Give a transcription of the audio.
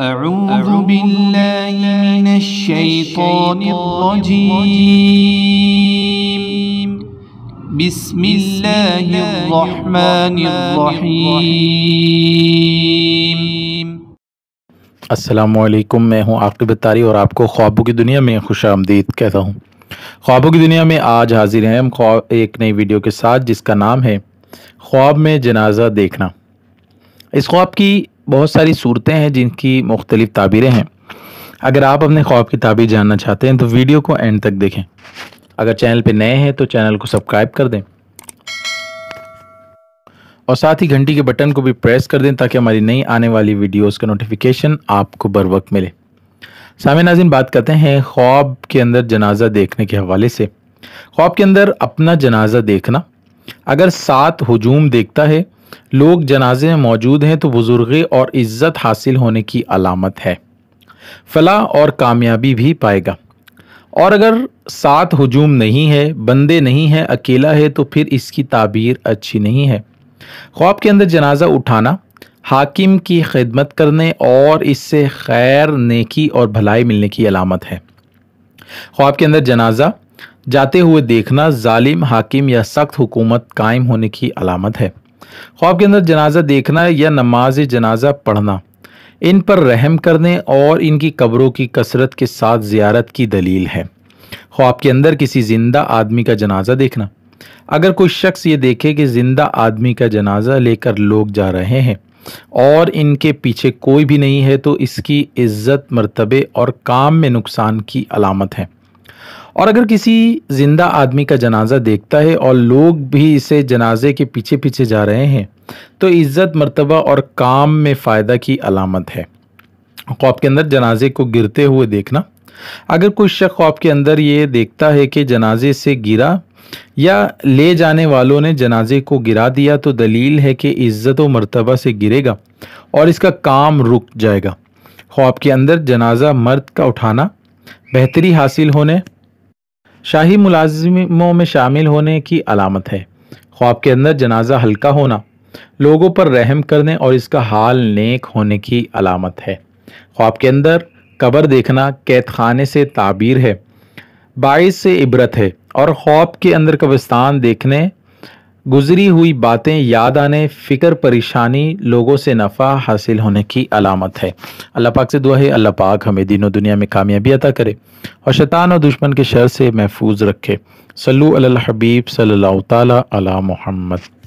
أعوذ بالله من الشيطان الرجيم بسم الله الرحمن الرحيم असलम मैं हूं आकिब तारी और आपको ख्वाबों की दुनिया में खुश आमदीद कहता हूं ख्वाबों की दुनिया में आज हाजिर हैं हम ख्वाब एक नई वीडियो के साथ जिसका नाम है ख्वाब में जनाजा देखना इस ख्वाब की बहुत सारी सूरतें हैं जिनकी मुख्तलिफ ताबीरें हैं अगर आप अपने ख्वाब की ताबीर जानना चाहते हैं तो वीडियो को एंड तक देखें अगर चैनल पर नए हैं तो चैनल को सब्सक्राइब कर दें और साथ ही घंटी के बटन को भी प्रेस कर दें ताकि हमारी नई आने वाली वीडियोस का नोटिफिकेशन आपको बर वक्त मिले सामे नाजिन बात करते हैं ख्वाब के अंदर जनाजा देखने के हवाले से ख्वाब के अंदर अपना जनाजा देखना अगर सात हजूम देखता है लोग जनाजे में मौजूद हैं तो बुजुर्गे और इज़्ज़त हासिल होने की अलामत है फला और कामयाबी भी पाएगा और अगर सात हजूम नहीं है बंदे नहीं है अकेला है तो फिर इसकी ताबीर अच्छी नहीं है ख्वाब के अंदर जनाजा उठाना हाकिम की खिदमत करने और इससे खैर नेकी और भलाई मिलने की अलामत है ख्वाब के अंदर जनाजा जाते हुए देखना जालिम हाकिम या सख्त हुकूमत कायम होने की अलामत है ख्वाब के अंदर जनाजा देखना या नमाज जनाजा पढ़ना इन पर रहम करने और इनकी कब्रों की कसरत के साथ ज़्यारत की दलील है ख्वाब के अंदर किसी ज़िंदा आदमी का जनाजा देखना अगर कोई शख्स ये देखे कि ज़िंदा आदमी का जनाजा लेकर लोग जा रहे हैं और इनके पीछे कोई भी नहीं है तो इसकी इज़्ज़त मरतबे और काम में नुकसान की अलामत है और अगर किसी ज़िंदा आदमी का जनाजा देखता है और लोग भी इसे जनाजे के पीछे पीछे जा रहे हैं तो इज़्ज़त मरतबा और काम में फ़ायदा की अलामत है ख्वाब के अंदर जनाजे को गिरते हुए देखना अगर कोई शख्स ख्वाब के अंदर ये देखता है कि जनाजे से गिरा या ले जाने वालों ने जनाजे को गिरा दिया तो दलील है कि इज़्ज़त व मरतबा से गिरेगा और इसका काम रुक जाएगा ख्वाब के अंदर जनाजा मर्द का उठाना बेहतरी हासिल होने शाही मुलाजमों में शामिल होने की अलामत है ख्वाब के अंदर जनाजा हल्का होना लोगों पर रहम करने और इसका हाल नेक होने की अलामत है ख्वाब के अंदर कबर देखना कैद खाने से ताबीर है बाइस से इबरत है और ख्वाब के अंदर कब्रस्तान देखने गुजरी हुई बातें याद आने फ़िक्र परेशानी लोगों से नफ़ा हासिल होने की अलामत है अल्लाह पाक से दुआ है अल्लाह पाक हमें दिनों दुनिया में कामयाबी अता करे और शैतान और दुश्मन के शर से महफूज रखे सल्लु अल हबीब सल्लल्लाहु ताला अला मोहम्मद